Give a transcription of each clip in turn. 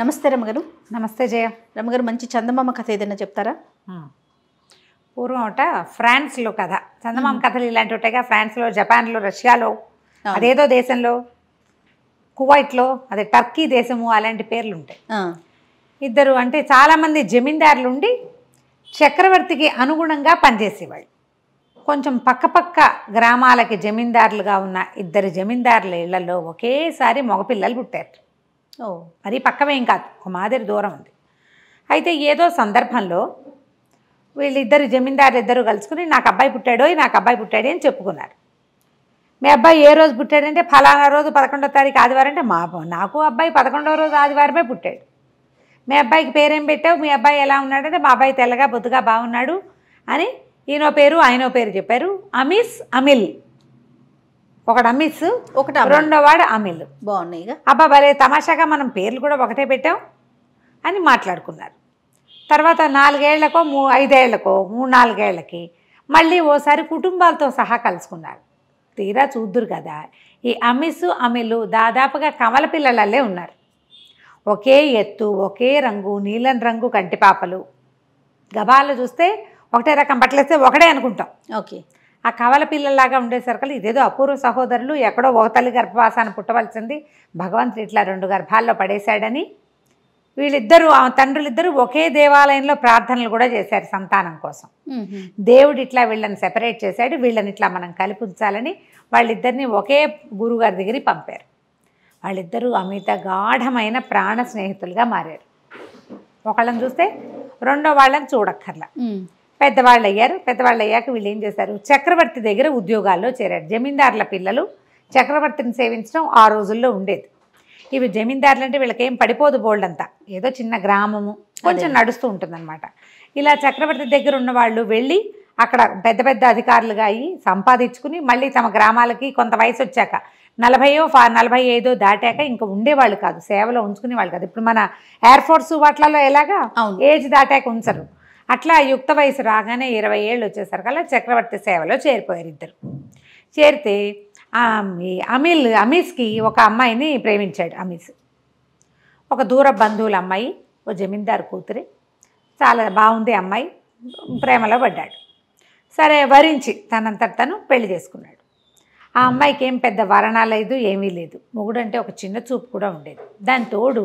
నమస్తే రమ్మగారు నమస్తే జయ రమ్మగారు మంచి చందమామ కథ ఏదైనా చెప్తారా పూర్వం ఒకట ఫ్రాన్స్లో కథ చందమామ కథలు ఇలాంటి ఉంటాయిగా ఫ్రాన్స్లో జపాన్లో రష్యాలో అదేదో దేశంలో కువైట్లో అదే టర్కీ దేశము అలాంటి పేర్లు ఉంటాయి ఇద్దరు అంటే చాలామంది జమీందారులు ఉండి చక్రవర్తికి అనుగుణంగా పనిచేసేవాళ్ళు కొంచెం పక్కపక్క గ్రామాలకి జమీందారులుగా ఉన్న ఇద్దరు జమీందారుల ఇళ్లలో ఒకేసారి మగపిల్లలు పుట్టారు అది పక్కమేం కాదు ఒక మాదిరి దూరం ఉంది అయితే ఏదో సందర్భంలో వీళ్ళిద్దరు జమీందారు ఇద్దరు కలుసుకుని నాకు అబ్బాయి పుట్టాడో నాకు అబ్బాయి పుట్టాడు అని చెప్పుకున్నారు మీ అబ్బాయి ఏ రోజు పుట్టాడంటే ఫలానా రోజు పదకొండో తారీఖు ఆదివారం అంటే మా నాకు అబ్బాయి పదకొండవ రోజు ఆదివారమే పుట్టాడు మీ అబ్బాయికి పేరేం పెట్టావు మీ అబ్బాయి ఎలా ఉన్నాడంటే మా అబ్బాయి తెల్లగా బొద్దుగా బాగున్నాడు అని ఈయనో పేరు ఆయనో పేరు చెప్పారు అమిస్ అమిల్ ఒకటి అమిస్ ఒకటి వాడు అమిల్ బాగున్నాయి అబ్బా భలే తమాషాగా మనం పేర్లు కూడా ఒకటే పెట్టాం అని మాట్లాడుకున్నారు తర్వాత నాలుగేళ్లకో మూ ఐదేళ్లకో మూడు నాలుగేళ్లకి మళ్ళీ ఓసారి కుటుంబాలతో సహా కలుసుకున్నారు తీరా చూద్దురు కదా ఈ అమిస్ అమిలు దాదాపుగా కమల పిల్లలల్లే ఉన్నారు ఒకే ఎత్తు ఒకే రంగు నీలం రంగు కంటిపాపలు గబాలు చూస్తే ఒకటే రకం బట్టలేస్తే ఒకటే అనుకుంటాం ఓకే ఆ కవల ఉండే ఉండేసరికి ఇదేదో అపూర్వ సహోదరులు ఎక్కడో తల్లి గర్భవాసాన్ని పుట్టవలసింది భగవంతుడు ఇట్లా రెండు గర్భాల్లో పడేశాడని వీళ్ళిద్దరూ ఆ తండ్రులిద్దరూ ఒకే దేవాలయంలో ప్రార్థనలు కూడా చేశారు సంతానం కోసం దేవుడు ఇట్లా వీళ్ళని సెపరేట్ చేశాడు వీళ్ళని ఇట్లా మనం కలిపి ఉంచాలని వాళ్ళిద్దరిని ఒకే గురుగారి దగ్గరికి పంపారు వాళ్ళిద్దరూ అమిత గాఢమైన ప్రాణ స్నేహితులుగా మారారు ఒకళ్ళని చూస్తే రెండో వాళ్ళని చూడక్కర్లా పెద్దవాళ్ళు అయ్యారు పెద్దవాళ్ళు అయ్యాక వీళ్ళు ఏం చేశారు చక్రవర్తి దగ్గర ఉద్యోగాల్లో చేరారు జమీందారుల పిల్లలు చక్రవర్తిని సేవించడం ఆ రోజుల్లో ఉండేది ఇవి జమీందారులు అంటే వీళ్ళకేం పడిపోదు బోల్డ్ అంతా ఏదో చిన్న గ్రామము కొంచెం నడుస్తూ ఉంటుందన్నమాట ఇలా చక్రవర్తి దగ్గర ఉన్న వాళ్ళు వెళ్ళి అక్కడ పెద్ద పెద్ద అధికారులుగా అయ్యి సంపాదించుకుని మళ్ళీ తమ గ్రామాలకి కొంత వయసు వచ్చాక నలభైయో ఫా నలభై ఐదో దాటాక ఇంకా ఉండేవాళ్ళు కాదు సేవలో ఉంచుకునేవాళ్ళు కాదు ఇప్పుడు మన ఎయిర్ ఫోర్స్ వాట్లలో ఎలాగా ఏజ్ దాటాక ఉంచరు అట్లా యుక్త వయసు రాగానే ఇరవై ఏళ్ళు అలా చక్రవర్తి సేవలో చేరిపోయారు ఇద్దరు చేరితే అమీల్ అమీస్కి ఒక అమ్మాయిని ప్రేమించాడు అమీస్ ఒక దూర బంధువుల అమ్మాయి ఓ జమీందారు కూతురి చాలా బాగుంది అమ్మాయి ప్రేమలో పడ్డాడు సరే వరించి తనంతట తను పెళ్లి చేసుకున్నాడు ఆ అమ్మాయికి ఏం పెద్ద వరణ లేదు ఏమీ లేదు మొగుడంటే ఒక చిన్న చూపు కూడా ఉండేది దాని తోడు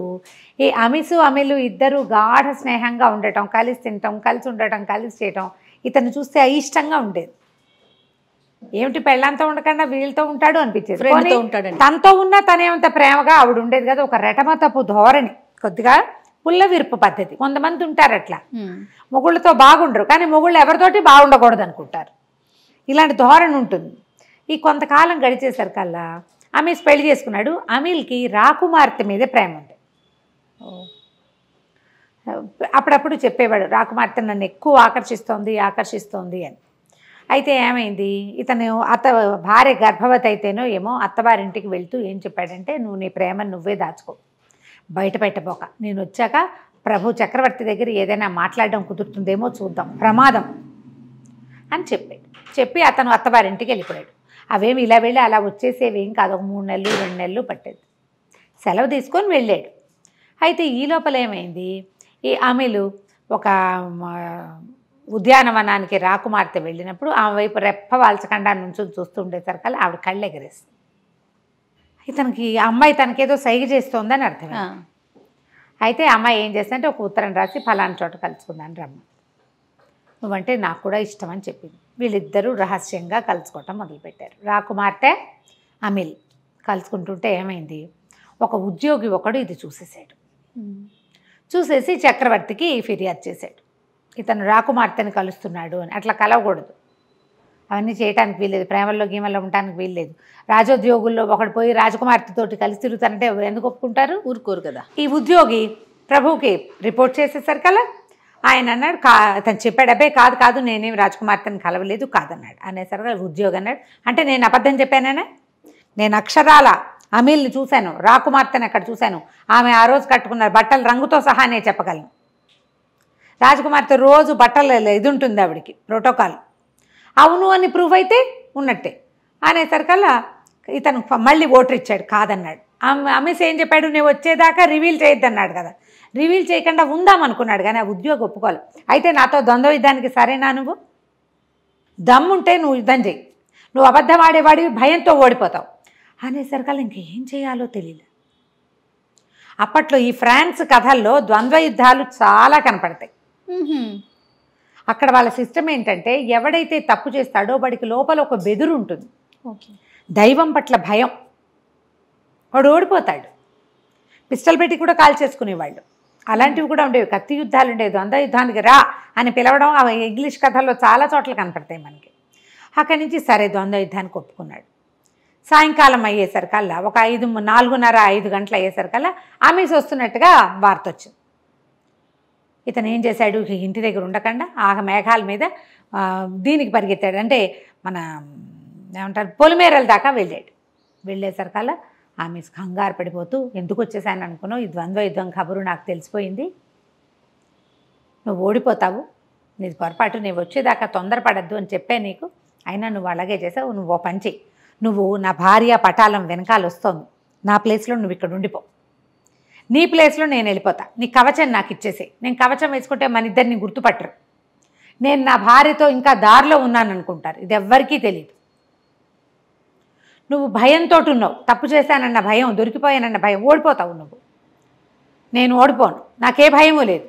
ఈ అమిసు అమిలు ఇద్దరు గాఢ స్నేహంగా ఉండటం కలిసి తినటం కలిసి ఉండటం కలిసి చేయటం ఇతను చూస్తే అయిష్టంగా ఉండేది ఏమిటి పెళ్ళంతో ఉండకుండా వీళ్ళతో ఉంటాడు అనిపించేది తనతో ఉన్నా తనేమంత ప్రేమగా ఆవిడ ఉండేది కదా ఒక రెటమ తప్పు ధోరణి కొద్దిగా పుల్ల విరుపు పద్ధతి కొంతమంది ఉంటారు అట్లా మొగుళ్ళతో బాగుండరు కానీ మొగుళ్ళు ఎవరితోటి బాగుండకూడదు అనుకుంటారు ఇలాంటి ధోరణి ఉంటుంది ఈ కొంతకాలం గడిచేసరికల్లా అమీస్ పెళ్లి చేసుకున్నాడు అమీల్కి రాకుమార్తె మీదే ప్రేమ ఉంది అప్పుడప్పుడు చెప్పేవాడు రాకుమార్తె నన్ను ఎక్కువ ఆకర్షిస్తోంది ఆకర్షిస్తోంది అని అయితే ఏమైంది ఇతను అత్త భార్య గర్భవతి అయితేనో ఏమో అత్తవారింటికి వెళ్తూ ఏం చెప్పాడంటే నువ్వు నీ ప్రేమ నువ్వే దాచుకో బయట పెట్టబోక నేను వచ్చాక ప్రభు చక్రవర్తి దగ్గర ఏదైనా మాట్లాడడం కుదురుతుందేమో చూద్దాం ప్రమాదం అని చెప్పాడు చెప్పి అతను అత్తవారింటికి వెళ్ళిపోయాడు అవేమి ఇలా వెళ్ళి అలా వచ్చేసేవేం కాదు ఒక మూడు నెలలు రెండు నెలలు పట్టేది సెలవు తీసుకొని వెళ్ళాడు అయితే ఈ లోపల ఏమైంది ఈ ఆమెలు ఒక ఉద్యానవనానికి రాకుమార్తె వెళ్ళినప్పుడు ఆమె వైపు రెప్ప వాల్చకుండా నుంచి చూస్తుండేసరికల్లా ఆవిడ కళ్ళు ఎగరేస్తుంది ఇతనికి అమ్మాయి తనకేదో సైగ చేస్తోందని అర్థం అయితే అమ్మాయి ఏం చేస్తుందంటే ఒక ఉత్తరం రాసి ఫలానా చోట కలుసుకుందాను రమ్మ నువ్వంటే నాకు కూడా ఇష్టం అని చెప్పింది వీళ్ళిద్దరూ రహస్యంగా కలుసుకోవటం మొదలుపెట్టారు రాకుమార్తె అమిల్ కలుసుకుంటుంటే ఏమైంది ఒక ఉద్యోగి ఒకడు ఇది చూసేసాడు చూసేసి చక్రవర్తికి ఫిర్యాదు చేశాడు ఇతను రాకుమార్తెని కలుస్తున్నాడు అని అట్లా కలవకూడదు అవన్నీ చేయడానికి వీల్లేదు ప్రేమల్లో గీమల్లో ఉండటానికి వీల్లేదు రాజోద్యోగుల్లో ఒకడు పోయి రాజకుమార్తెతోటి కలిసి తిరుగుతానంటే ఎందుకు ఒప్పుకుంటారు ఊరుకోరు కదా ఈ ఉద్యోగి ప్రభుకి రిపోర్ట్ చేసేసరికల్లా ఆయన అన్నాడు కా తను చెప్పాడు అబ్బాయి కాదు కాదు నేనేం రాజ్కుమార్తెని కలవలేదు కాదన్నాడు అనేసరిగా ఉద్యోగం అన్నాడు అంటే నేను అబద్ధం చెప్పానా నేను అక్షరాల అమీల్ని చూశాను రాకుమార్తెని అక్కడ చూశాను ఆమె ఆ రోజు కట్టుకున్న బట్టల రంగుతో సహా నేను చెప్పగలను రాజకుమార్తె రోజు బట్టలు ఇది ఉంటుంది ఆవిడికి ప్రోటోకాల్ అవును అని ప్రూఫ్ అయితే ఉన్నట్టే అనేసరికల్లా ఇతను మళ్ళీ ఓటర్ ఇచ్చాడు కాదన్నాడు ఆమె అమ్మేసి ఏం చెప్పాడు నేను వచ్చేదాకా రివీల్ చేయొద్దన్నాడు కదా రివీల్ చేయకుండా ఉందామనుకున్నాడు కానీ ఆ ఉద్యోగం ఒప్పుకోవాలి అయితే నాతో ద్వంద్వ యుద్ధానికి సరేనా నువ్వు దమ్ముంటే నువ్వు యుద్ధం చేయి నువ్వు అబద్ధం ఆడేవాడివి భయంతో ఓడిపోతావు అనేసరికల్లా ఇంకేం చేయాలో తెలియదు అప్పట్లో ఈ ఫ్రాన్స్ కథల్లో ద్వంద్వ యుద్ధాలు చాలా కనపడతాయి అక్కడ వాళ్ళ సిస్టమ్ ఏంటంటే ఎవడైతే తప్పు చేస్తాడో వాడికి లోపల ఒక బెదురు ఉంటుంది దైవం పట్ల భయం వాడు ఓడిపోతాడు పిస్టల్ పెట్టి కూడా కాల్ చేసుకునేవాళ్ళు అలాంటివి కూడా ఉండేవి కత్తి యుద్ధాలు ఉండేవి ద్వంద్వ యుద్ధానికి రా అని పిలవడం ఆ ఇంగ్లీష్ కథల్లో చాలా చోట్ల కనపడతాయి మనకి అక్కడి నుంచి సరే ద్వంద్వ యుద్ధానికి ఒప్పుకున్నాడు సాయంకాలం అయ్యేసరికల్లా ఒక ఐదు నాలుగున్నర ఐదు గంటలు అయ్యేసరికల్లా ఆమెస్ వస్తున్నట్టుగా వార్త వచ్చింది ఇతను ఏం చేశాడు ఇంటి దగ్గర ఉండకుండా ఆ మేఘాల మీద దీనికి పరిగెత్తాడు అంటే మన ఏమంటారు పొలిమేరల దాకా వెళ్ళాడు వెళ్ళేసరికల్లా ఆమె కంగారు పడిపోతూ ఎందుకు వచ్చేసాను అనుకున్నావు ఈ ద్వంద్వ యుద్ధం కబురు నాకు తెలిసిపోయింది నువ్వు ఓడిపోతావు నీది పొరపాటు నీవు వచ్చేదాకా తొందరపడద్దు అని చెప్పే నీకు అయినా నువ్వు అలాగే చేసావు నువ్వు ఓ పంచి నువ్వు నా భార్య పటాలం వెనకాల వస్తోంది నా ప్లేస్లో నువ్వు ఇక్కడ ఉండిపో నీ ప్లేస్లో నేను వెళ్ళిపోతా నీ కవచం నాకు ఇచ్చేసే నేను కవచం వేసుకుంటే మన ఇద్దరిని గుర్తుపట్టరు నేను నా భార్యతో ఇంకా దారిలో ఉన్నాను అనుకుంటారు ఇది ఎవ్వరికీ తెలియదు నువ్వు భయంతో ఉన్నావు తప్పు చేశానన్న భయం దొరికిపోయానన్న భయం ఓడిపోతావు నువ్వు నేను ఓడిపోను నాకే భయము లేదు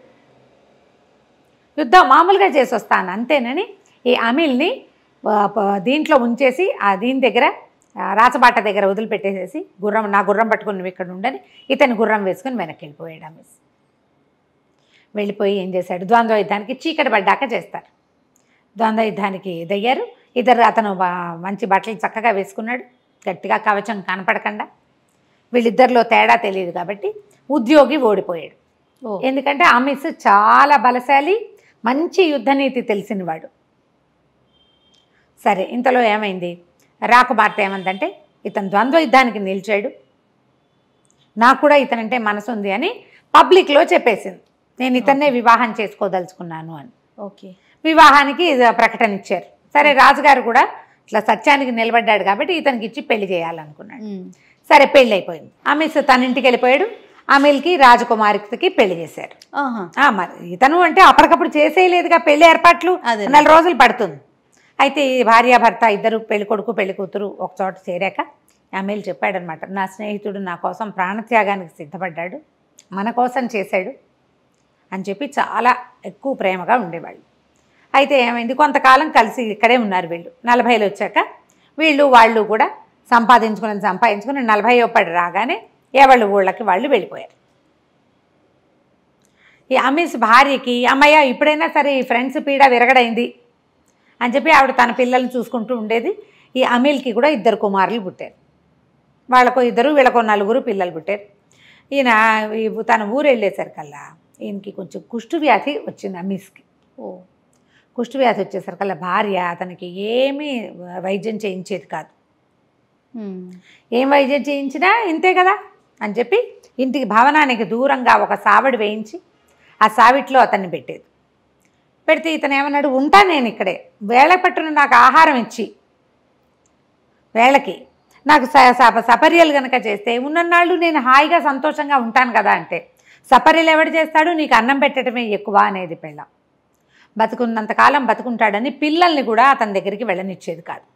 యుద్ధం మామూలుగా చేసి వస్తాను అంతేనని ఈ అమిల్ని దీంట్లో ఉంచేసి ఆ దీని దగ్గర రాచబాట దగ్గర వదిలిపెట్టేసేసి గుర్రం నా గుర్రం పట్టుకుని నువ్వు ఇక్కడ ఉండని ఇతని గుర్రం వేసుకుని వెనక్కి వెళ్ళిపోయాడు అమిస్ వెళ్ళిపోయి ఏం చేశాడు ద్వంద్వ యుద్ధానికి చీకటి పడ్డాక చేస్తారు ద్వంద్వ యుద్ధానికి ఇదయ్యారు ఇద్దరు అతను మంచి బట్టలు చక్కగా వేసుకున్నాడు గట్టిగా కవచం కనపడకుండా వీళ్ళిద్దరిలో తేడా తెలియదు కాబట్టి ఉద్యోగి ఓడిపోయాడు ఎందుకంటే అమిత్ చాలా బలశాలి మంచి యుద్ధనీతి తెలిసినవాడు సరే ఇంతలో ఏమైంది రాకుమార్తె ఏమందంటే ఇతను ద్వంద్వ యుద్ధానికి నిలిచాడు నాకు కూడా ఇతనంటే మనసు ఉంది అని పబ్లిక్లో చెప్పేసింది నేను ఇతన్నే వివాహం చేసుకోదలుచుకున్నాను అని ఓకే వివాహానికి ప్రకటన ఇచ్చారు సరే రాజుగారు కూడా ఇట్లా సత్యానికి నిలబడ్డాడు కాబట్టి ఇతనికి ఇచ్చి పెళ్లి చేయాలనుకున్నాడు సరే పెళ్ళి అయిపోయింది ఆమె తన ఇంటికి వెళ్ళిపోయాడు ఆమెకి రాజకుమారికి పెళ్లి చేశారు మరి ఇతను అంటే అప్పటికప్పుడు చేసేయలేదుగా పెళ్లి ఏర్పాట్లు నెల రోజులు పడుతుంది అయితే భార్యాభర్త ఇద్దరు పెళ్లి కొడుకు పెళ్లి కూతురు ఒక చోట చేరాక ఆమెలు చెప్పాడనమాట నా స్నేహితుడు నా కోసం ప్రాణత్యాగానికి సిద్ధపడ్డాడు మన కోసం చేశాడు అని చెప్పి చాలా ఎక్కువ ప్రేమగా ఉండేవాళ్ళు అయితే ఏమైంది కొంతకాలం కలిసి ఇక్కడే ఉన్నారు వీళ్ళు నలభైలు వచ్చాక వీళ్ళు వాళ్ళు కూడా సంపాదించుకుని సంపాదించుకుని నలభై ఒప్పటి రాగానే ఎవళ్ళు ఊళ్ళకి వాళ్ళు వెళ్ళిపోయారు ఈ అమీస్ భార్యకి అమ్మయ్య ఇప్పుడైనా సరే ఈ ఫ్రెండ్స్ పీడ విరగడైంది అని చెప్పి ఆవిడ తన పిల్లల్ని చూసుకుంటూ ఉండేది ఈ అమీల్కి కూడా ఇద్దరు కుమారులు పుట్టారు వాళ్ళకు ఇద్దరు వీళ్ళకు నలుగురు పిల్లలు పుట్టారు ఈయన తన ఊరు వెళ్ళేసరికల్లా ఈయనకి కొంచెం కుష్టు వ్యాధి వచ్చింది అమీస్కి ఓ కుష్ఠవ్యాధి వచ్చేసరికల్లా భార్య అతనికి ఏమీ వైద్యం చేయించేది కాదు ఏం వైద్యం చేయించినా ఇంతే కదా అని చెప్పి ఇంటికి భవనానికి దూరంగా ఒక సావిడి వేయించి ఆ సావిట్లో అతన్ని పెట్టేది పెడితే ఇతను ఏమన్నాడు ఉంటా నేను ఇక్కడే వేళ పట్టును నాకు ఆహారం ఇచ్చి వేళకి నాకు సపర్యలు కనుక చేస్తే ఉన్నన్నాళ్ళు నేను హాయిగా సంతోషంగా ఉంటాను కదా అంటే సపర్యలు ఎవడు చేస్తాడు నీకు అన్నం పెట్టడమే ఎక్కువ అనేది పెళ్ళం బతుకున్నంతకాలం బతుకుంటాడని పిల్లల్ని కూడా అతని దగ్గరికి వెళ్ళనిచ్చేది కాదు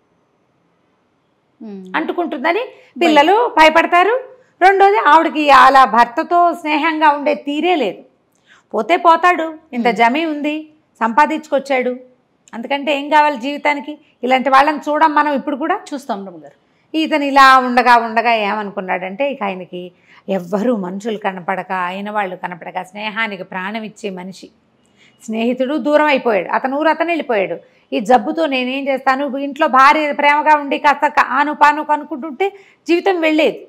అంటుకుంటుందని పిల్లలు భయపడతారు రెండోది ఆవిడకి అలా భర్తతో స్నేహంగా ఉండే తీరే లేదు పోతే పోతాడు ఇంత జమీ ఉంది సంపాదించుకొచ్చాడు అందుకంటే ఏం కావాలి జీవితానికి ఇలాంటి వాళ్ళని చూడం మనం ఇప్పుడు కూడా చూస్తాం గారు ఇతను ఇలా ఉండగా ఉండగా ఏమనుకున్నాడంటే ఇక ఆయనకి ఎవ్వరూ మనుషులు కనపడక అయిన వాళ్ళు కనపడక స్నేహానికి ప్రాణం ఇచ్చే మనిషి స్నేహితుడు దూరం అయిపోయాడు అతను ఊరు అతను వెళ్ళిపోయాడు ఈ జబ్బుతో నేనేం చేస్తాను ఇంట్లో భార్య ప్రేమగా ఉండి కాస్త ఆను పాను కనుక్కుంటుంటే జీవితం వెళ్ళేది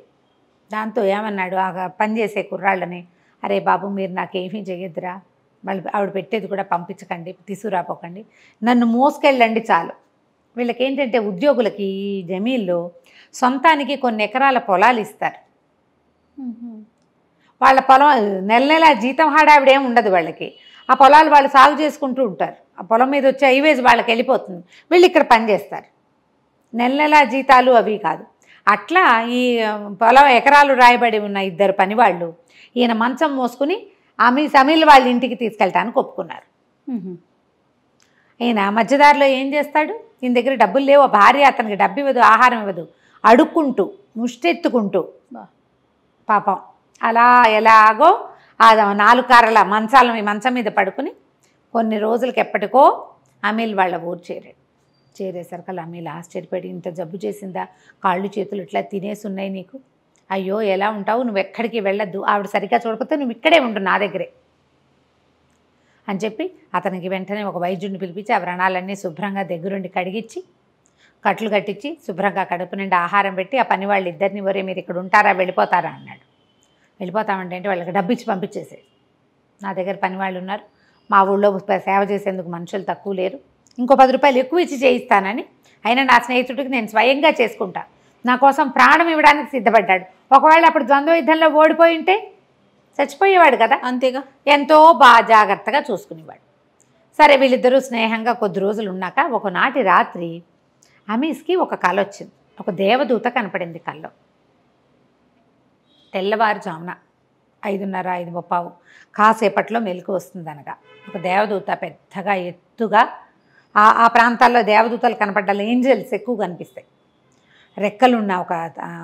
దాంతో ఏమన్నాడు ఆ పనిచేసే కుర్రాళ్ళని అరే బాబు మీరు నాకేమీ చేయొద్దురా మళ్ళీ ఆవిడ పెట్టేది కూడా పంపించకండి తీసుకురాపోకండి నన్ను మోసుకెళ్ళండి చాలు వీళ్ళకి ఏంటంటే ఉద్యోగులకి ఈ జమీల్లో సొంతానికి కొన్ని ఎకరాల పొలాలు ఇస్తారు వాళ్ళ పొలం నెల నెల జీతం హాడావిడేం ఉండదు వాళ్ళకి ఆ పొలాలు వాళ్ళు సాగు చేసుకుంటూ ఉంటారు ఆ పొలం మీద వచ్చే హైవేజ్ వాళ్ళకి వెళ్ళిపోతుంది వీళ్ళు ఇక్కడ పనిచేస్తారు నెల నెలా జీతాలు అవి కాదు అట్లా ఈ పొలం ఎకరాలు రాయబడి ఉన్న ఇద్దరు పనివాళ్ళు ఈయన మంచం మోసుకుని ఆమె సమీల్ వాళ్ళ ఇంటికి తీసుకెళ్ళటానికి ఒప్పుకున్నారు ఈయన మధ్యదారిలో ఏం చేస్తాడు ఈయన దగ్గర డబ్బులు లేవు భార్య అతనికి డబ్బు ఇవ్వదు ఆహారం ఇవ్వదు అడుక్కుంటూ ముష్టెత్తుకుంటూ పాపం అలా ఎలాగో నాలుగు కారల మంచాల మీ మంచం మీద పడుకుని కొన్ని రోజులకి ఎప్పటికో అమీల్ వాళ్ళ ఊరు చేరాడు చేరేసరికల్లా అమీల్ ఆశ్చర్యపడి ఇంత జబ్బు చేసిందా కాళ్ళు చేతులు ఇట్లా తినేసి ఉన్నాయి నీకు అయ్యో ఎలా ఉంటావు నువ్వు ఎక్కడికి వెళ్ళొద్దు ఆవిడ సరిగ్గా చూడకపోతే నువ్వు ఇక్కడే ఉండు నా దగ్గరే అని చెప్పి అతనికి వెంటనే ఒక వైద్యుడిని పిలిపించి ఆ వ్రణాలన్నీ శుభ్రంగా దగ్గరుండి కడిగిచ్చి కట్లు కట్టించి శుభ్రంగా కడుపు నిండి ఆహారం పెట్టి ఆ పని వాళ్ళు ఇద్దరిని వరే మీరు ఇక్కడ ఉంటారా వెళ్ళిపోతారా అన్నాడు వెళ్ళిపోతామంటే అంటే వాళ్ళకి డబ్బు ఇచ్చి పంపించేసేది నా దగ్గర పని వాళ్ళు ఉన్నారు మా ఊళ్ళో సేవ చేసేందుకు మనుషులు తక్కువ లేరు ఇంకో పది రూపాయలు ఎక్కువ ఇచ్చి చేయిస్తానని అయినా నా స్నేహితుడికి నేను స్వయంగా చేసుకుంటా నా కోసం ప్రాణం ఇవ్వడానికి సిద్ధపడ్డాడు ఒకవేళ అప్పుడు ద్వంద్వ యుద్ధంలో ఓడిపోయి ఉంటే చచ్చిపోయేవాడు కదా అంతేగా ఎంతో బాగా జాగ్రత్తగా చూసుకునేవాడు సరే వీళ్ళిద్దరూ స్నేహంగా కొద్ది రోజులు ఉన్నాక ఒకనాటి రాత్రి అమీస్కి ఒక కళ వచ్చింది ఒక దేవదూత కనపడింది కళ్ళలో తెల్లవారుజామున ఐదున్నర ఐదు ముప్పావు కాసేపట్లో మెలకు వస్తుంది అనగా ఒక దేవదూత పెద్దగా ఎత్తుగా ఆ ఆ ప్రాంతాల్లో దేవదూతలు కనపడ్డాలి ఏంజల్స్ ఎక్కువ కనిపిస్తాయి రెక్కలున్న ఒక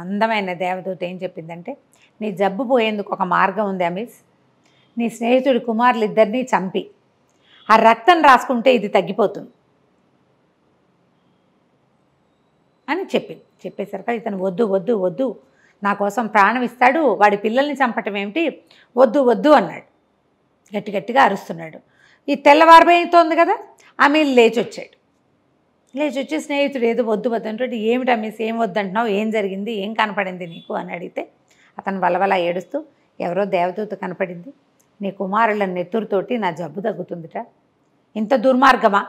అందమైన దేవదూత ఏం చెప్పిందంటే నీ జబ్బు పోయేందుకు ఒక మార్గం ఉంది అమీస్ నీ స్నేహితుడి కుమారులు ఇద్దరిని చంపి ఆ రక్తం రాసుకుంటే ఇది తగ్గిపోతుంది అని చెప్పింది చెప్పేసరికి ఇతను వద్దు వద్దు వద్దు నా కోసం ప్రాణం ఇస్తాడు వాడి పిల్లల్ని చంపటం ఏమిటి వద్దు వద్దు అన్నాడు గట్టి గట్టిగా అరుస్తున్నాడు ఈ తెల్లవారిపోయింది కదా ఆమె లేచి వచ్చాడు లేచి వచ్చి స్నేహితుడు ఏదో వద్దు వద్దు అంటే ఏమిటి మిస్ ఏం వద్దంటున్నావు ఏం జరిగింది ఏం కనపడింది నీకు అని అడిగితే అతను వలవల ఏడుస్తూ ఎవరో దేవదూత కనపడింది నీ కుమారుల నెత్తురుతోటి నా జబ్బు తగ్గుతుందిట ఇంత దుర్మార్గమా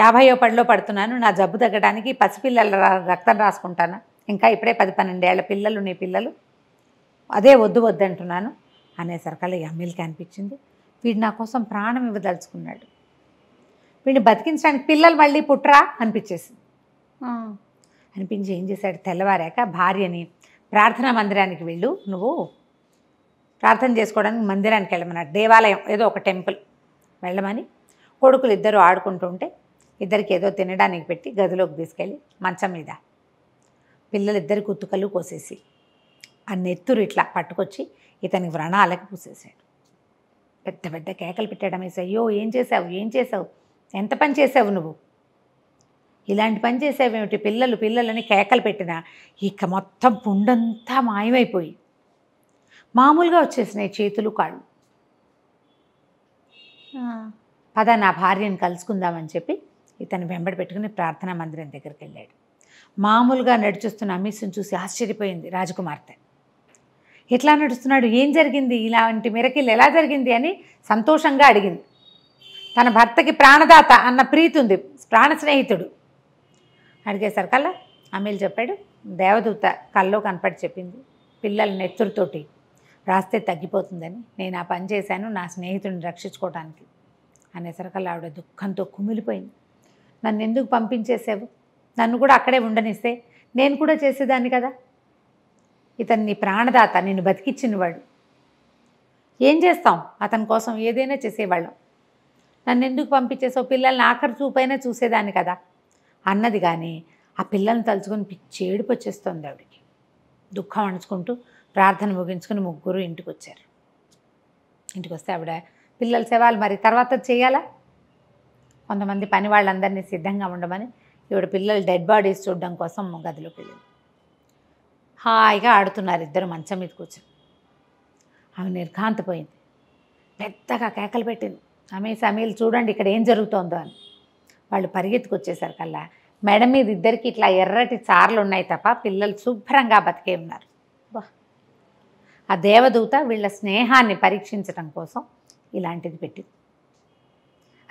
యాభయో పడిలో పడుతున్నాను నా జబ్బు తగ్గడానికి పసిపిల్లల రక్తం రాసుకుంటానా ఇంకా ఇప్పుడే పది పన్నెండేళ్ల పిల్లలు నీ పిల్లలు అదే వద్దు వద్దంటున్నాను అనేసరికల్లా ఎమ్మెల్యే అనిపించింది వీడు నా కోసం ప్రాణం ఇవ్వదలుచుకున్నాడు వీడిని బతికించడానికి పిల్లలు మళ్ళీ పుట్రా అనిపించేసింది అనిపించి ఏం చేశాడు తెల్లవారాక భార్యని ప్రార్థనా మందిరానికి వెళ్ళు నువ్వు ప్రార్థన చేసుకోవడానికి మందిరానికి వెళ్ళమన్నాడు దేవాలయం ఏదో ఒక టెంపుల్ వెళ్ళమని కొడుకులు ఇద్దరు ఆడుకుంటుంటే ఇద్దరికి ఏదో తినడానికి పెట్టి గదిలోకి తీసుకెళ్ళి మంచం మీద పిల్లలిద్దరి గుత్తుకలు కోసేసి ఆ నెత్తురు ఇట్లా పట్టుకొచ్చి ఇతని వ్రణాలకు పూసేశాడు పెద్ద పెద్ద కేకలు పెట్టడం వేసి అయ్యో ఏం చేసావు ఏం చేసావు ఎంత పని చేసావు నువ్వు ఇలాంటి పని చేసావేమిటి పిల్లలు పిల్లలని కేకలు పెట్టిన ఇక మొత్తం పుండంతా మాయమైపోయి మామూలుగా వచ్చేసినాయి చేతులు కాళ్ళు పద నా భార్యను కలుసుకుందామని చెప్పి ఇతను వెంబడి పెట్టుకుని ప్రార్థనా మందిరం దగ్గరికి వెళ్ళాడు మామూలుగా నడుచుస్తున్న అమీసును చూసి ఆశ్చర్యపోయింది రాజకుమార్తె ఎట్లా నడుస్తున్నాడు ఏం జరిగింది ఇలాంటి మిరకిల్ ఎలా జరిగింది అని సంతోషంగా అడిగింది తన భర్తకి ప్రాణదాత అన్న ప్రీతి ఉంది ప్రాణ స్నేహితుడు కల్ల అమీలు చెప్పాడు దేవదూత కల్లో కనపడి చెప్పింది పిల్లల నెత్తురుతోటి రాస్తే తగ్గిపోతుందని నేను ఆ పని చేశాను నా స్నేహితుడిని రక్షించుకోవడానికి అనేసరికల్లా ఆవిడ దుఃఖంతో కుమిలిపోయింది నన్ను ఎందుకు పంపించేసావు నన్ను కూడా అక్కడే ఉండనిస్తే నేను కూడా చేసేదాన్ని కదా ఇతన్ని ప్రాణదాత నిన్ను బతికిచ్చినవాడు ఏం చేస్తాం అతని కోసం ఏదైనా చేసేవాళ్ళం నన్ను ఎందుకు పంపించేసావు పిల్లల్ని ఆఖరి చూపైనా చూసేదాన్ని కదా అన్నది కానీ ఆ పిల్లల్ని తలుచుకొని పిచ్చి ఏడుపు వచ్చేస్తుంది ఆవిడికి దుఃఖం అణుచుకుంటూ ప్రార్థన ముగించుకుని ముగ్గురు ఇంటికి వచ్చారు ఇంటికి వస్తే ఆవిడ పిల్లల సేవలు మరి తర్వాత చేయాలా కొంతమంది పని వాళ్ళందరినీ సిద్ధంగా ఉండమని ఇవిడ పిల్లలు డెడ్ బాడీస్ చూడడం కోసం గదిలో పిల్లలు హాయిగా ఆడుతున్నారు ఇద్దరు మంచం మీద కూర్చొని ఆమె నిర్ఘాంతపోయింది పెద్దగా కేకలు పెట్టింది ఆమె సమీలు చూడండి ఇక్కడ ఏం జరుగుతోందో అని వాళ్ళు పరిగెత్తుకొచ్చేసారు కల్లా మెడ మీద ఇద్దరికి ఇట్లా ఎర్రటి చార్లు ఉన్నాయి తప్ప పిల్లలు శుభ్రంగా బతికే ఉన్నారు వా ఆ దేవదూత వీళ్ళ స్నేహాన్ని పరీక్షించడం కోసం ఇలాంటిది పెట్టింది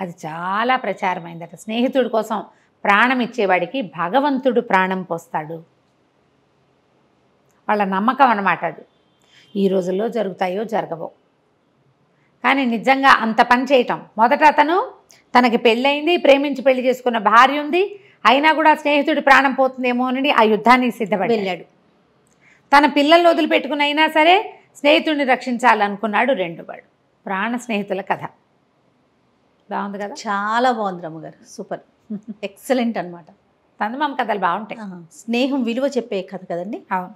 అది చాలా ప్రచారమైందట స్నేహితుడి కోసం ప్రాణమిచ్చేవాడికి భగవంతుడు ప్రాణం పోస్తాడు వాళ్ళ నమ్మకం అన్నమాట అది ఈ రోజుల్లో జరుగుతాయో జరగవో కానీ నిజంగా అంత పని చేయటం మొదట అతను తనకి పెళ్ళయింది ప్రేమించి పెళ్లి చేసుకున్న భార్య ఉంది అయినా కూడా స్నేహితుడి ప్రాణం పోతుందేమో అని ఆ యుద్ధాన్ని సిద్ధపడి వెళ్ళాడు తన పిల్లల్ని వదిలిపెట్టుకుని అయినా సరే స్నేహితుడిని రక్షించాలనుకున్నాడు రెండు వాడు ప్రాణ స్నేహితుల కథ బాగుంది కదా చాలా బాగుంది రమ్మగారు సూపర్ ఎక్సలెంట్ అనమాట చందమామ కథలు బాగుంటాయి స్నేహం విలువ చెప్పే కథ కదండి అవును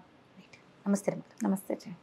నమస్తే నమస్తే